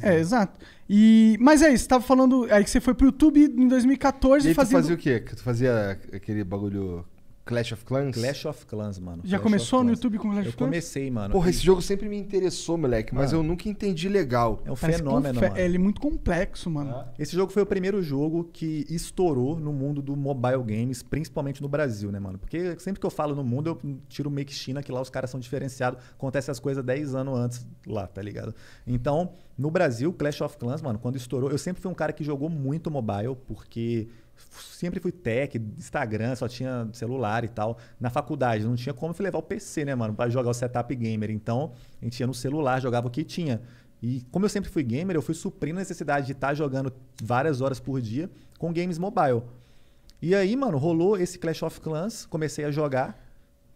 É, é, exato. E, mas é isso, você tava falando. Aí que você foi pro YouTube em 2014 e aí fazendo... tu fazia o quê? Que Tu fazia aquele bagulho Clash of Clans? Clash of Clans, mano. Já Clash começou no YouTube com Clash of Clans? Eu comecei, mano. Porra, esse jogo sempre me interessou, moleque, mas mano. Ah. eu nunca entendi legal. É um Parece é fenômeno, um mano. Ele é muito complexo, mano. Ah. Esse jogo foi o primeiro jogo que estourou no mundo do mobile games, principalmente no Brasil, né, mano? Porque sempre que eu falo no mundo, eu tiro meio que China, que lá os caras são diferenciados. Acontece as coisas 10 anos antes lá, tá ligado? Então, no Brasil, Clash of Clans, mano, quando estourou, eu sempre fui um cara que jogou muito mobile, porque sempre fui tech, Instagram, só tinha celular e tal. Na faculdade não tinha como levar o PC, né, mano, para jogar o setup gamer. Então, a gente ia no celular, jogava o que tinha. E como eu sempre fui gamer, eu fui suprindo a necessidade de estar tá jogando várias horas por dia com games mobile. E aí, mano, rolou esse Clash of Clans, comecei a jogar.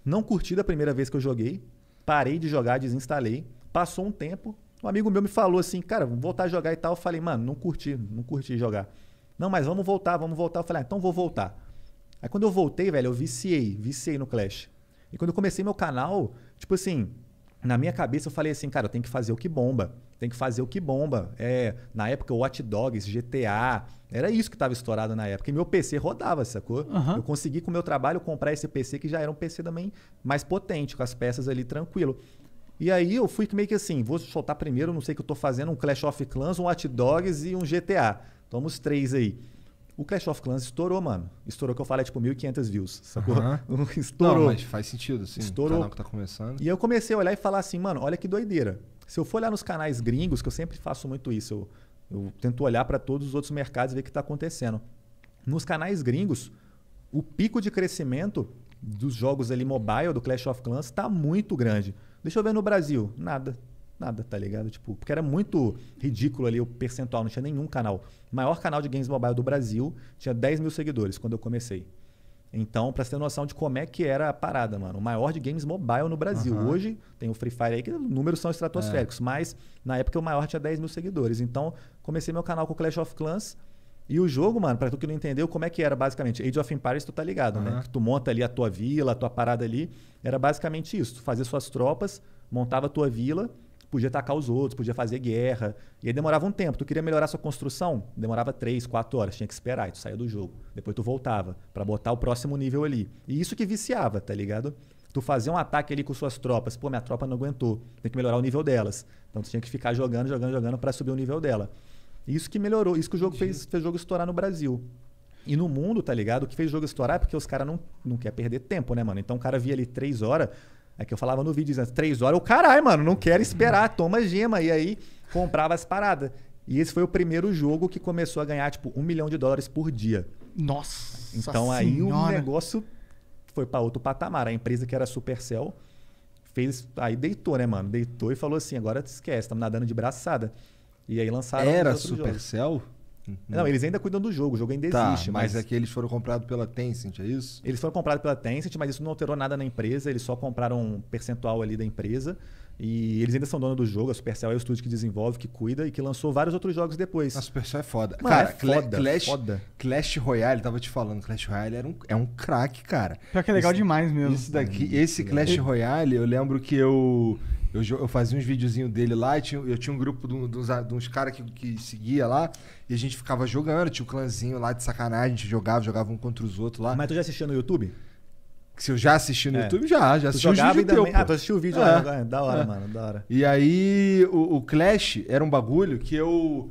Não curti da primeira vez que eu joguei. Parei de jogar, desinstalei. Passou um tempo, um amigo meu me falou assim, cara, vou voltar a jogar e tal. Eu falei, mano, não curti, não curti jogar. Não, mas vamos voltar, vamos voltar. Eu falei, ah, então vou voltar. Aí quando eu voltei, velho, eu viciei, viciei no Clash. E quando eu comecei meu canal, tipo assim, na minha cabeça eu falei assim, cara, eu tenho que fazer o que bomba. Tem que fazer o que bomba. É, na época, Watch Dogs, GTA. Era isso que estava estourado na época. E meu PC rodava, sacou? Uhum. Eu consegui, com o meu trabalho, comprar esse PC que já era um PC também mais potente, com as peças ali tranquilo. E aí eu fui meio que assim, vou soltar primeiro, não sei o que eu tô fazendo, um Clash of Clans, um Hot Dogs e um GTA. Toma os três aí. O Clash of Clans estourou, mano. Estourou, que eu falei, é tipo 1.500 views, sacou? Uhum. estourou. Não, mas faz sentido, sim. Estourou. O canal que tá começando. E eu comecei a olhar e falar assim, mano, olha que doideira. Se eu for olhar nos canais gringos, que eu sempre faço muito isso, eu, eu tento olhar para todos os outros mercados e ver o que está acontecendo. Nos canais gringos, o pico de crescimento dos jogos ali mobile, do Clash of Clans, tá muito grande. Deixa eu ver no Brasil, nada. Nada, tá ligado? Tipo, porque era muito ridículo ali o percentual, não tinha nenhum canal. O maior canal de games mobile do Brasil tinha 10 mil seguidores quando eu comecei. Então, pra você ter noção de como é que era a parada, mano. O maior de games mobile no Brasil. Uhum. Hoje tem o Free Fire aí, que números são estratosféricos, é. mas na época o maior tinha 10 mil seguidores. Então, comecei meu canal com o Clash of Clans e o jogo, mano, pra tu que não entendeu, como é que era basicamente? Age of Empires, tu tá ligado, uhum. né? Tu monta ali a tua vila, a tua parada ali. Era basicamente isso. Tu fazia suas tropas, montava a tua vila, podia atacar os outros, podia fazer guerra. E aí demorava um tempo. Tu queria melhorar sua construção? Demorava 3, 4 horas. Tinha que esperar. E tu saía do jogo. Depois tu voltava para botar o próximo nível ali. E isso que viciava, tá ligado? tu fazer um ataque ali com suas tropas. Pô, minha tropa não aguentou. Tem que melhorar o nível delas. Então tu tinha que ficar jogando, jogando, jogando para subir o nível dela. Isso que melhorou, isso que o jogo fez, o jogo estourar no Brasil. E no mundo, tá ligado? O que fez o jogo estourar é porque os caras não, não quer perder tempo, né, mano? Então o cara via ali três horas. É que eu falava no vídeo, três horas, o caralho, mano, não quero esperar, toma gema. E aí comprava as paradas. E esse foi o primeiro jogo que começou a ganhar, tipo, um milhão de dólares por dia. Nossa! Então aí senhora. o negócio foi para outro patamar. A empresa que era Supercell fez. Aí deitou, né, mano? Deitou e falou assim: agora esquece, estamos nadando de braçada. E aí lançaram. Era Supercell? Uhum. Não, hum. eles ainda cuidam do jogo, o jogo ainda tá, existe. Mas... mas é que eles foram comprados pela Tencent, é isso? Eles foram comprados pela Tencent, mas isso não alterou nada na empresa, eles só compraram um percentual ali da empresa. E eles ainda são dono do jogo, a Supercell é o estúdio que desenvolve, que cuida e que lançou vários outros jogos depois. A Supercell é foda. cara, é foda, Clash, foda. Clash Royale, tava te falando, Clash Royale era um, é um craque, cara. Pior que é legal demais mesmo. Isso daqui, é esse Clash Royale, eu lembro que eu eu, eu, fazia uns videozinhos dele lá, eu tinha, eu tinha um grupo de, uns, uns caras que, que seguia lá, e a gente ficava jogando, tinha um clãzinho lá de sacanagem, a gente jogava, jogava um contra os outros lá. Mas tu já assistia no YouTube? Se eu já assisti no é. YouTube, já, já assisti o vídeo teu, também... Ah, tu assistiu o vídeo, é. lá, da hora, é. mano, da hora. E aí, o, o, Clash era um bagulho que eu...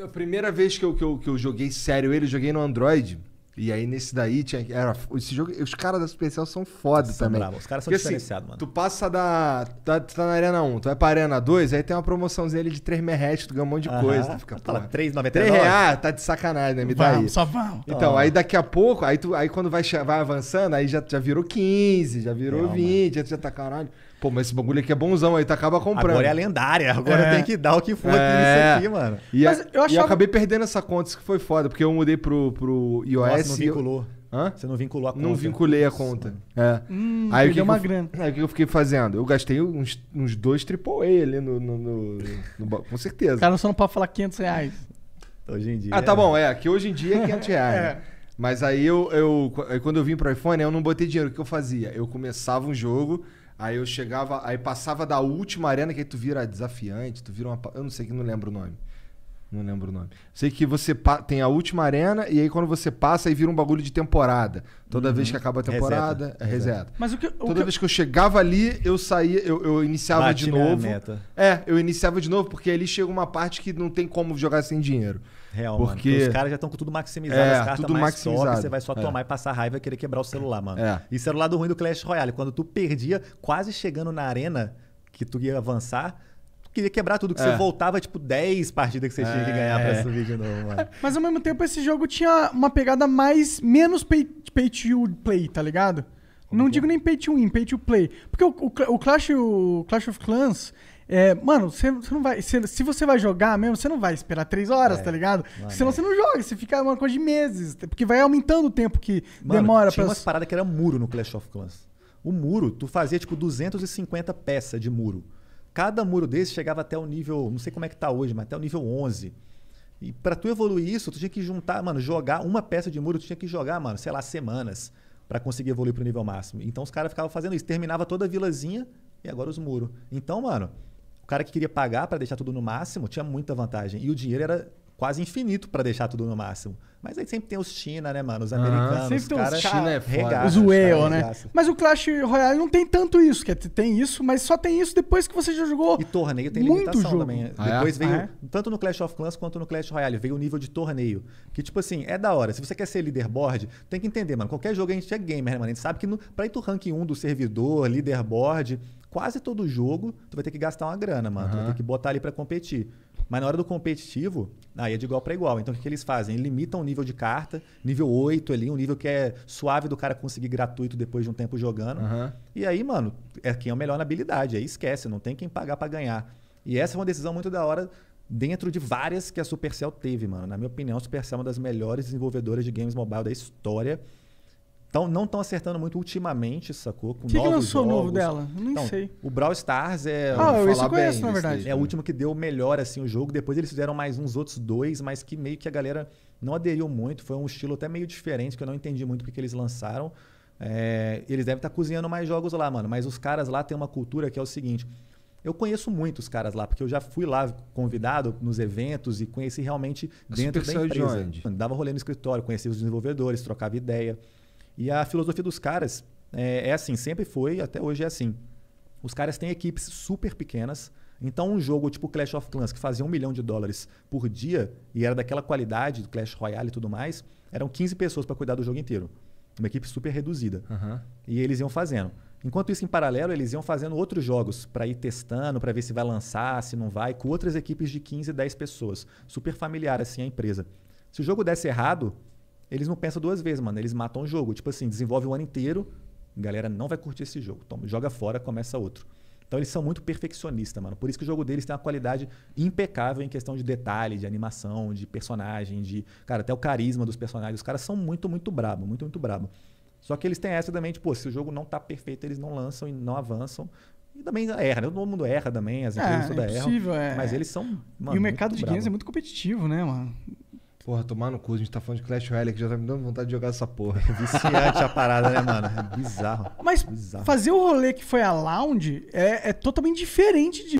A primeira vez que eu, que eu, que eu joguei sério ele, eu joguei no Android... E aí nesse daí tinha era esse jogo, os caras da Supercell são foda são também. Bravo. Os caras são assim, diferenciados, assim, mano. Tu passa da tá, tá, na Arena 1, tu vai pra Arena 2, aí tem uma promoçãozinha ali de 3 merrete, tu ganha um monte de uh -huh. coisa, tu ah, fica, tá pô, 3,99. reais, tá de sacanagem, né? Me dá aí. Só vamos. Então, ah. aí daqui a pouco, aí tu aí quando vai vai avançando, aí já, já virou 15, já virou Não, 20, mano. já tá caralho. Pô, mas esse bagulho aqui é bonzão, aí tu acaba comprando. Agora é lendária, agora é. tem que dar o que for é. aqui, mano. E, mas a, eu achava... e eu acabei perdendo essa conta, isso que foi foda, porque eu mudei pro, pro iOS. Nossa, não vinculou. Eu... Hã? Você não vinculou a conta. Não vinculei a conta. Nossa. É. Hum, aí o que, uma que grana. Eu... Aí o que eu fiquei fazendo? Eu gastei uns, uns dois AAA ali no, no, no, no... Com certeza. Cara, só não pode falar 500 reais. Hoje em dia. Ah, tá bom, é. Que hoje em dia é 500 reais. é. Mas aí eu, eu. Quando eu vim pro iPhone, eu não botei dinheiro. O que eu fazia? Eu começava um jogo. Aí eu chegava, aí passava da última arena, que aí tu vira desafiante, tu vira uma. Eu não sei que não lembro o nome. Não lembro o nome. Sei que você tem a última arena e aí quando você passa, aí vira um bagulho de temporada. Toda uhum. vez que uhum. acaba a temporada, reseta. É reseta. Mas o que, o Toda que... vez que eu chegava ali, eu saía, eu, eu iniciava Bate de novo. É, eu iniciava de novo, porque ali chega uma parte que não tem como jogar sem dinheiro. Real, porque... Mano, os caras já estão com tudo maximizado, é, as cartas tudo mais maximizado. top, você vai só é. tomar e passar raiva e querer quebrar o celular, mano. É. Isso era o lado ruim do Clash Royale. Quando tu perdia, quase chegando na arena que tu ia avançar, queria quebrar tudo, que é. você voltava, tipo, 10 partidas que você tinha que é. ganhar pra subir de novo, mano. Mas ao mesmo tempo, esse jogo tinha uma pegada mais, menos pay, pay to play, tá ligado? Como Não que? digo é? nem pay to win, pay to play. Porque o, o, o Clash, o Clash of Clans, é, mano, você, não vai. se você vai jogar mesmo, você não vai esperar três horas, é, tá ligado? Mano, Senão é. você não joga, você fica uma coisa de meses. Porque vai aumentando o tempo que mano, demora tinha pra. Tinha umas paradas que era muro no Clash of Clans. O muro, tu fazia tipo 250 peças de muro. Cada muro desse chegava até o nível, não sei como é que está hoje, mas até o nível 11. E para tu evoluir isso, tu tinha que juntar, mano, jogar uma peça de muro, tu tinha que jogar, mano, sei lá, semanas para conseguir evoluir para o nível máximo. Então os caras ficavam fazendo isso, terminava toda a vilazinha e agora os muros. Então, mano, o cara que queria pagar para deixar tudo no máximo tinha muita vantagem. E o dinheiro era quase infinito para deixar tudo no máximo. Mas aí sempre tem os China, né, mano? Os americanos. Ah, sempre tem os China, é foda. Né, os Whale, né? Mas o Clash Royale não tem tanto isso, que tem isso, mas só tem isso depois que você já jogou. E torneio tem muito limitação jogo. também. Ah, é? depois é? veio, ah, é? tanto no Clash of Clans quanto no Clash Royale, veio o nível de torneio. Que, tipo assim, é da hora. Se você quer ser leaderboard, tem que entender, mano. Qualquer jogo a gente é gamer, né, mano? A gente sabe que no, pra ir pro ranking 1 do servidor, leaderboard, quase todo jogo, tu vai ter que gastar uma grana, mano. Uhum. Tu vai ter que botar ali para competir. Mas na hora do competitivo, aí é de igual para igual. Então o que, que eles fazem? Eles limitam o nível de carta, nível 8 ali, um nível que é suave do cara conseguir gratuito depois de um tempo jogando. Uhum. E aí, mano, é quem é o melhor na habilidade. Aí esquece, não tem quem pagar para ganhar. E essa é uma decisão muito da hora dentro de várias que a Supercell teve, mano. Na minha opinião, a Supercell é uma das melhores desenvolvedoras de games mobile da história. Então, não estão acertando muito ultimamente, sacou? Com que novos que lançou jogos. novo dela? nem então, sei. O Brawl Stars é. Ah, eu isso conheço, bem, na verdade. É o último que deu melhor assim o jogo. Depois eles fizeram mais uns outros dois, mas que meio que a galera não aderiu muito. Foi um estilo até meio diferente, que eu não entendi muito porque que eles lançaram. É, eles devem estar tá cozinhando mais jogos lá, mano. Mas os caras lá têm uma cultura que é o seguinte. Eu conheço muitos caras lá, porque eu já fui lá convidado nos eventos e conheci realmente dentro da é empresa. De onde? Dava rolê no escritório, conhecia os desenvolvedores, trocava ideia. E a filosofia dos caras é, é assim, sempre foi, até hoje é assim. Os caras têm equipes super pequenas, então, um jogo tipo Clash of Clans, que fazia um milhão de dólares por dia e era daquela qualidade, do Clash Royale e tudo mais, eram 15 pessoas para cuidar do jogo inteiro. Uma equipe super reduzida. Uhum. E eles iam fazendo. Enquanto isso, em paralelo, eles iam fazendo outros jogos para ir testando, para ver se vai lançar, se não vai, com outras equipes de 15, 10 pessoas. Super familiar, assim, a empresa. Se o jogo desse errado, eles não pensam duas vezes, mano. Eles matam o jogo. Tipo assim, desenvolve o ano inteiro, galera não vai curtir esse jogo. Toma, joga fora, começa outro. Então eles são muito perfeccionistas, mano. Por isso que o jogo deles tem uma qualidade impecável em questão de detalhe, de animação, de personagem, de. Cara, até o carisma dos personagens. Os caras são muito, muito brabo, muito, muito brabo. Só que eles têm essa também, tipo, se o jogo não tá perfeito, eles não lançam e não avançam. E também erra, né? Todo mundo erra também, as é, empresas é, todas é erram. É. Mas eles são. Mano, e o mercado de bravo. games é muito competitivo, né, mano? Porra, tomar no cu, a gente tá falando de Clash Royale que já tá me dando vontade de jogar essa porra. É viciante a parada, né, mano? É bizarro. Mas bizarro. fazer o rolê que foi a Lounge é, é totalmente diferente de